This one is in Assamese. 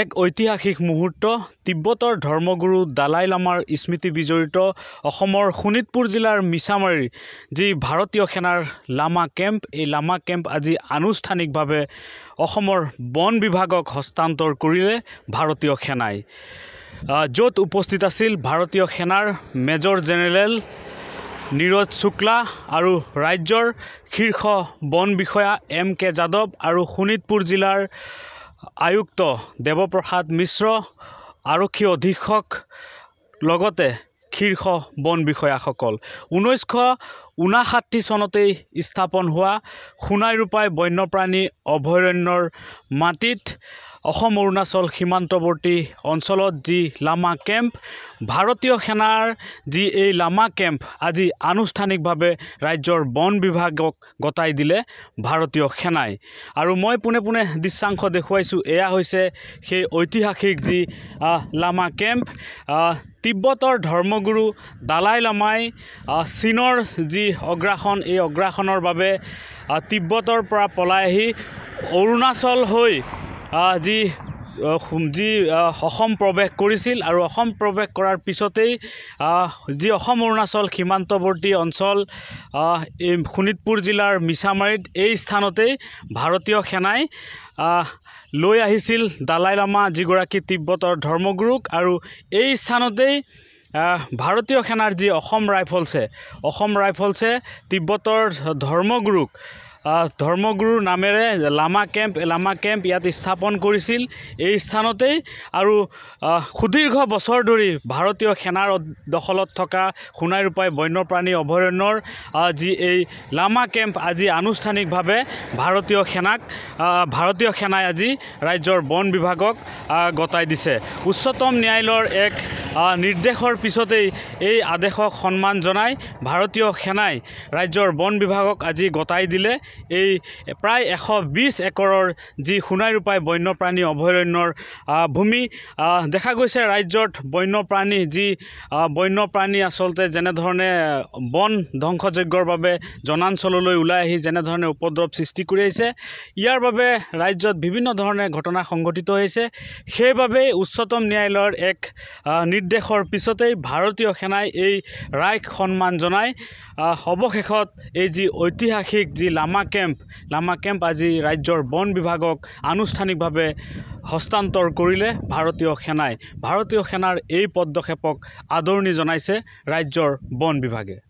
এক ঐতিহাসিক মুহূৰ্ত তিব্বতৰ ধৰ্মগুৰু দালাই লামাৰ স্মৃতি বিজড়িত অসমৰ শোণিতপুৰ জিলাৰ মিছামাৰীৰ যি ভাৰতীয় সেনাৰ লামা কেম্প এই লামা কেম্প আজি আনুষ্ঠানিকভাৱে অসমৰ বন বিভাগক হস্তান্তৰ কৰিলে ভাৰতীয় সেনাই য'ত উপস্থিত আছিল ভাৰতীয় সেনাৰ মেজৰ জেনেৰেল নীৰজ শুক্লা আৰু ৰাজ্যৰ শীৰ্ষ বন বিষয়া এম কে যাদৱ আৰু শোণিতপুৰ জিলাৰ আয়ুক্ত দেৱপ্ৰসাদ মিশ্ৰ আৰক্ষী অধীক্ষক লগতে শীৰ্ষ বন বিষয়াসকল ঊনৈছশ ঊনাষাঠি চনতেই স্থাপন হোৱা সোণাই ৰূপাই বন্যপ্ৰাণী অভয়াৰণ্যৰ মাটিত অসম অৰুণাচল সীমান্তৱৰ্তী অঞ্চলত যি লামা কেম্প ভাৰতীয় সেনাৰ যি এই লামা কেম্প আজি আনুষ্ঠানিকভাৱে ৰাজ্যৰ বন বিভাগক গতাই দিলে ভাৰতীয় সেনাই আৰু মই পোনে পোনে দৃশ্যাংশ দেখুৱাইছোঁ এয়া হৈছে সেই ঐতিহাসিক যি লামা কেম্প তিব্বতৰ ধৰ্মগুৰু দালাই লামাই চীনৰ যি অগ্ৰাসন এই অগ্ৰাসনৰ বাবে তিব্বতৰ পৰা পলাই আহি অৰুণাচল হৈ যি যি অসম প্ৰৱেশ কৰিছিল আৰু অসম প্ৰৱেশ কৰাৰ পিছতেই যি অসম অৰুণাচল সীমান্তৱৰ্তী অঞ্চল এই শোণিতপুৰ জিলাৰ মিছামাৰীত এই স্থানতেই ভাৰতীয় সেনাই লৈ আহিছিল দালাই লামা যিগৰাকী তিব্বতৰ ধৰ্মগুৰুক আৰু এই স্থানতেই ভাৰতীয় সেনাৰ যি অসম ৰাইফলছে অসম ৰাইফলছে তিব্বতৰ ধৰ্মগুৰুক ধৰ্মগুৰুৰ নামেৰে লামা কেম্প লামা কেম্প ইয়াত স্থাপন কৰিছিল এই স্থানতেই আৰু সুদীৰ্ঘ বছৰ ধৰি ভাৰতীয় সেনাৰ দখলত থকা সোণাই ৰূপাই বন্যপ্ৰাণী অভয়াৰণ্যৰ যি এই লামা কেম্প আজি আনুষ্ঠানিকভাৱে ভাৰতীয় সেনাক ভাৰতীয় সেনাই আজি ৰাজ্যৰ বন বিভাগক গতাই দিছে উচ্চতম ন্যায়ালয়ৰ এক নিৰ্দেশৰ পিছতেই এই আদেশক সন্মান জনাই ভাৰতীয় সেনাই ৰাজ্যৰ বন বিভাগক আজি গতাই দিলে এই প্ৰায় এশ বিছ একৰৰ যি সোণাইৰূপায় বন্যপ্ৰাণী অভয়াৰণ্যৰ ভূমি দেখা গৈছে ৰাজ্যত বন্যপ্ৰাণী যি বন্যপ্ৰাণী আচলতে যেনেধৰণে বন ধ্বংসযজ্ঞৰ বাবে জনাঞ্চললৈ ওলাই আহি যেনেধৰণে উপদ্ৰৱ সৃষ্টি কৰি আহিছে ইয়াৰ বাবে ৰাজ্যত বিভিন্ন ধৰণে ঘটনা সংঘটিত হৈছে সেইবাবেই উচ্চতম ন্যায়ালয়ৰ এক নিৰ্দেশৰ পিছতেই ভাৰতীয় সেনাই এই ৰায়ক সন্মান জনাই অৱশেষত এই যি ঐতিহাসিক যি লামা লামা কেম্প লামা কেম্প আজি ৰাজ্যৰ বন বিভাগক আনুষ্ঠানিকভাৱে হস্তান্তৰ কৰিলে ভাৰতীয় সেনাই ভাৰতীয় সেনাৰ এই পদক্ষেপক আদৰণি জনাইছে ৰাজ্যৰ বন বিভাগে